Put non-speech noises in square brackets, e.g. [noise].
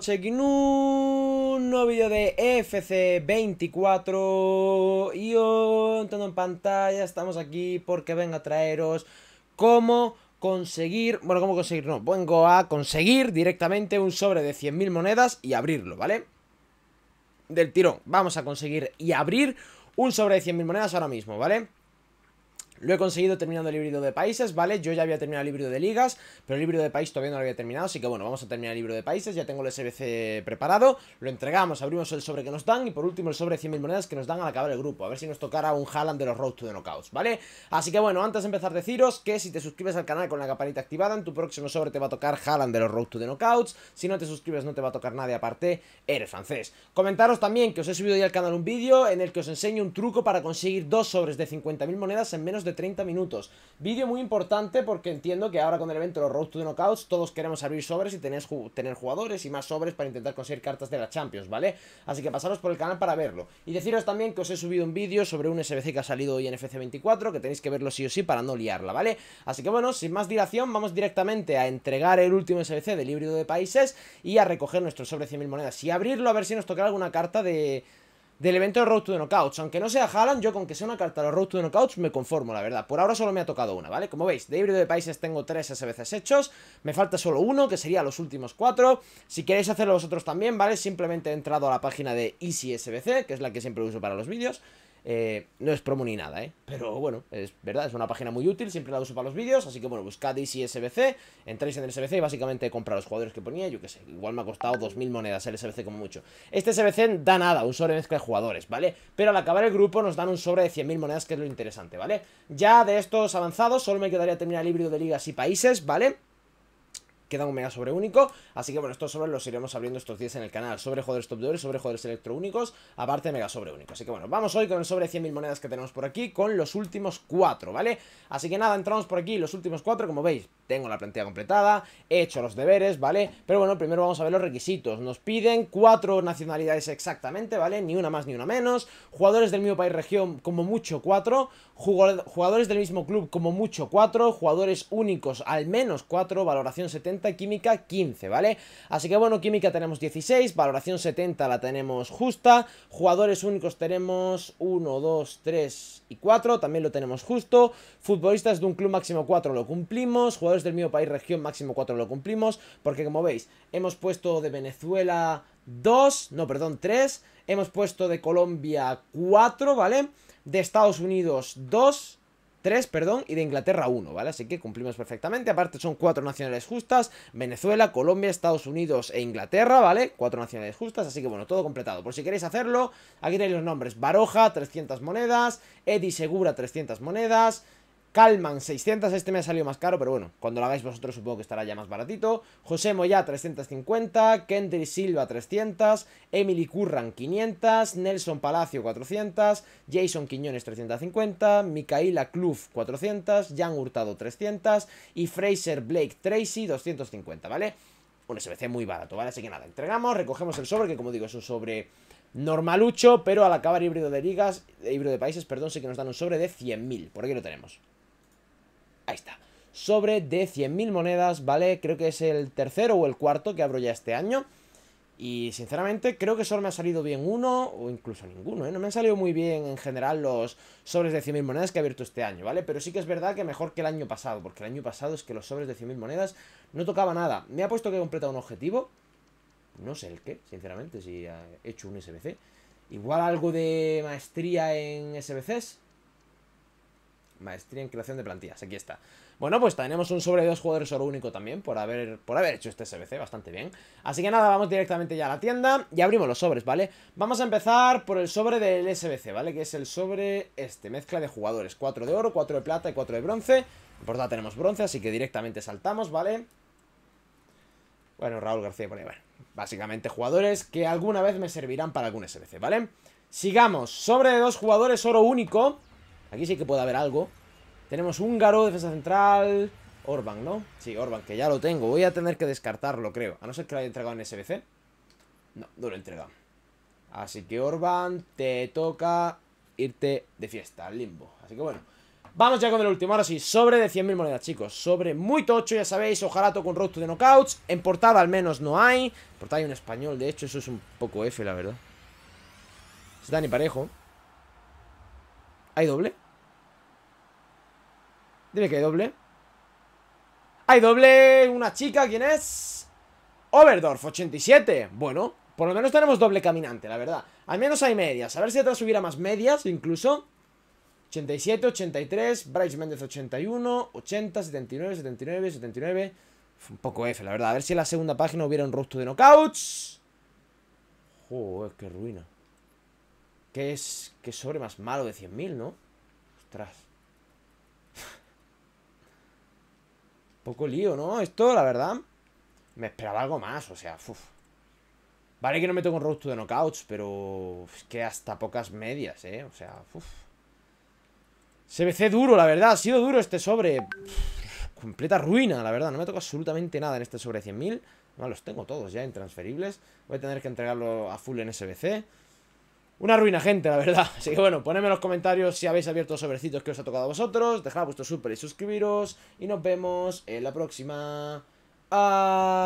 check en un nuevo vídeo de FC24 y entrando en pantalla, estamos aquí porque vengo a traeros cómo conseguir, bueno, cómo conseguir, no, vengo a conseguir directamente un sobre de 100.000 monedas y abrirlo, ¿vale? Del tirón, vamos a conseguir y abrir un sobre de 100.000 monedas ahora mismo, ¿vale? vale lo he conseguido terminando el libro de países, ¿vale? Yo ya había terminado el libro de ligas, pero el libro de país todavía no lo había terminado, así que bueno, vamos a terminar el libro de países, ya tengo el SBC preparado, lo entregamos, abrimos el sobre que nos dan y por último el sobre de 100.000 monedas que nos dan al acabar el grupo, a ver si nos tocará un Haaland de los Road to the Knockouts, ¿vale? Así que bueno, antes de empezar deciros que si te suscribes al canal con la campanita activada, en tu próximo sobre te va a tocar Haaland de los Road to the Knockouts, si no te suscribes no te va a tocar nadie aparte, eres francés. Comentaros también que os he subido ya al canal un vídeo en el que os enseño un truco para conseguir dos sobres de 50.000 monedas en menos de de 30 minutos. Vídeo muy importante porque entiendo que ahora con el evento de los Road to the Knockouts todos queremos abrir sobres y tener, tener jugadores y más sobres para intentar conseguir cartas de la Champions, ¿vale? Así que pasaros por el canal para verlo. Y deciros también que os he subido un vídeo sobre un SBC que ha salido hoy en FC24, que tenéis que verlo sí o sí para no liarla, ¿vale? Así que bueno, sin más dilación, vamos directamente a entregar el último SBC del híbrido de países y a recoger nuestro sobre 100.000 monedas y abrirlo a ver si nos tocará alguna carta de del evento de Road to the Knockouts. Aunque no sea Haaland, yo con que sea una carta de Road to the Knockouts me conformo, la verdad. Por ahora solo me ha tocado una, ¿vale? Como veis, de híbrido de países tengo tres SBCs hechos. Me falta solo uno, que sería los últimos cuatro. Si queréis hacerlo vosotros también, ¿vale? Simplemente he entrado a la página de SBC, que es la que siempre uso para los vídeos. Eh, no es promo ni nada, ¿eh? Pero bueno, es verdad, es una página muy útil, siempre la uso para los vídeos, así que bueno, buscad y SBC, entráis en el SBC y básicamente compra los jugadores que ponía, yo qué sé, igual me ha costado 2.000 monedas el SBC como mucho. Este SBC da nada, un sobre mezcla de jugadores, ¿vale? Pero al acabar el grupo nos dan un sobre de 100.000 monedas, que es lo interesante, ¿vale? Ya de estos avanzados solo me quedaría terminar el híbrido de ligas y países, ¿vale? queda un mega sobre único. Así que bueno, estos sobres los iremos abriendo estos días en el canal. Sobre joderes top de sobre joderes únicos, aparte mega sobre único. Así que bueno, vamos hoy con el sobre 100.000 monedas que tenemos por aquí, con los últimos cuatro, ¿vale? Así que nada, entramos por aquí, los últimos cuatro, como veis tengo la plantilla completada, he hecho los deberes, ¿vale? Pero bueno, primero vamos a ver los requisitos. Nos piden cuatro nacionalidades exactamente, ¿vale? Ni una más ni una menos. Jugadores del mismo país región, como mucho cuatro. Jugadores del mismo club, como mucho cuatro. Jugadores únicos, al menos cuatro. Valoración 70, química 15, ¿vale? Así que bueno, química tenemos 16, valoración 70 la tenemos justa. Jugadores únicos tenemos 1, 2, 3 y 4, también lo tenemos justo. Futbolistas de un club máximo 4 lo cumplimos. Jugadores del mío país región, máximo 4 lo cumplimos, porque como veis, hemos puesto de Venezuela 2, no, perdón, 3, hemos puesto de Colombia 4, ¿vale? De Estados Unidos 2, 3, perdón, y de Inglaterra 1, ¿vale? Así que cumplimos perfectamente. Aparte son 4 nacionales justas, Venezuela, Colombia, Estados Unidos e Inglaterra, ¿vale? Cuatro nacionales justas, así que bueno, todo completado. Por si queréis hacerlo, aquí tenéis los nombres. Baroja, 300 monedas, Eddie Segura, 300 monedas, Calman, 600, este me ha salido más caro, pero bueno, cuando lo hagáis vosotros supongo que estará ya más baratito. José Moya, 350, Kendry Silva, 300, Emily Curran, 500, Nelson Palacio, 400, Jason Quiñones, 350, Micaela Kluf, 400, Jan Hurtado, 300 y Fraser Blake Tracy, 250, ¿vale? Un SBC muy barato, ¿vale? Así que nada, entregamos, recogemos el sobre, que como digo es un sobre normalucho, pero al acabar híbrido de ligas, híbrido de países, perdón, sé que nos dan un sobre de 100.000, por aquí lo tenemos. Ahí está. Sobre de 100.000 monedas, ¿vale? Creo que es el tercero o el cuarto que abro ya este año. Y sinceramente creo que solo me ha salido bien uno o incluso ninguno, ¿eh? No me han salido muy bien en general los sobres de 100.000 monedas que he abierto este año, ¿vale? Pero sí que es verdad que mejor que el año pasado, porque el año pasado es que los sobres de 100.000 monedas no tocaba nada. Me ha puesto que he completado un objetivo, no sé el qué, sinceramente, si he hecho un SBC. Igual algo de maestría en SBCs, Maestría en creación de plantillas, aquí está. Bueno, pues tenemos un sobre de dos jugadores oro único también por haber, por haber hecho este SBC bastante bien. Así que nada, vamos directamente ya a la tienda y abrimos los sobres, ¿vale? Vamos a empezar por el sobre del SBC, ¿vale? Que es el sobre este, mezcla de jugadores. Cuatro de oro, cuatro de plata y cuatro de bronce. Por nada tenemos bronce, así que directamente saltamos, ¿vale? Bueno, Raúl García, bueno. Básicamente jugadores que alguna vez me servirán para algún SBC, ¿vale? Sigamos, sobre de dos jugadores oro único Aquí sí que puede haber algo. Tenemos húngaro, defensa central. Orban, ¿no? Sí, Orban, que ya lo tengo. Voy a tener que descartarlo, creo. A no ser que lo haya entregado en SBC. No, no lo he entregado. Así que Orban, te toca irte de fiesta, al limbo. Así que bueno. Vamos ya con el último, ahora sí, sobre de 100.000 monedas, chicos Sobre muy tocho, ya sabéis, ojalá toque un de to Knockouts En portada al menos no hay En portada hay un español, de hecho, eso es un poco F, la verdad Es Dani Parejo ¿Hay doble? Tiene que hay doble. Hay doble, una chica, ¿quién es? Overdorf 87. Bueno, por lo menos tenemos doble caminante, la verdad. Al menos hay medias. A ver si atrás hubiera más medias, incluso. 87, 83, Bryce Méndez 81, 80, 79, 79, 79. un poco F, la verdad. A ver si en la segunda página hubiera un rostro de knockouts. Joder, qué ruina. Que es. Qué sobre más malo de 100.000, ¿no? Ostras. Poco lío, ¿no? Esto, la verdad, me esperaba algo más, o sea, uff. Vale que no me un Road to de Knockouts, pero que hasta pocas medias, ¿eh? O sea, uff. SBC duro, la verdad, ha sido duro este sobre. completa ruina, la verdad, no me toca absolutamente nada en este sobre 100.000. No, los tengo todos ya intransferibles. Voy a tener que entregarlo a full en SBC. Una ruina, gente, la verdad. [laughs] Así que bueno, ponedme en los comentarios si habéis abierto los sobrecitos que os ha tocado a vosotros. Dejad vuestro super y suscribiros. Y nos vemos en la próxima. Adiós.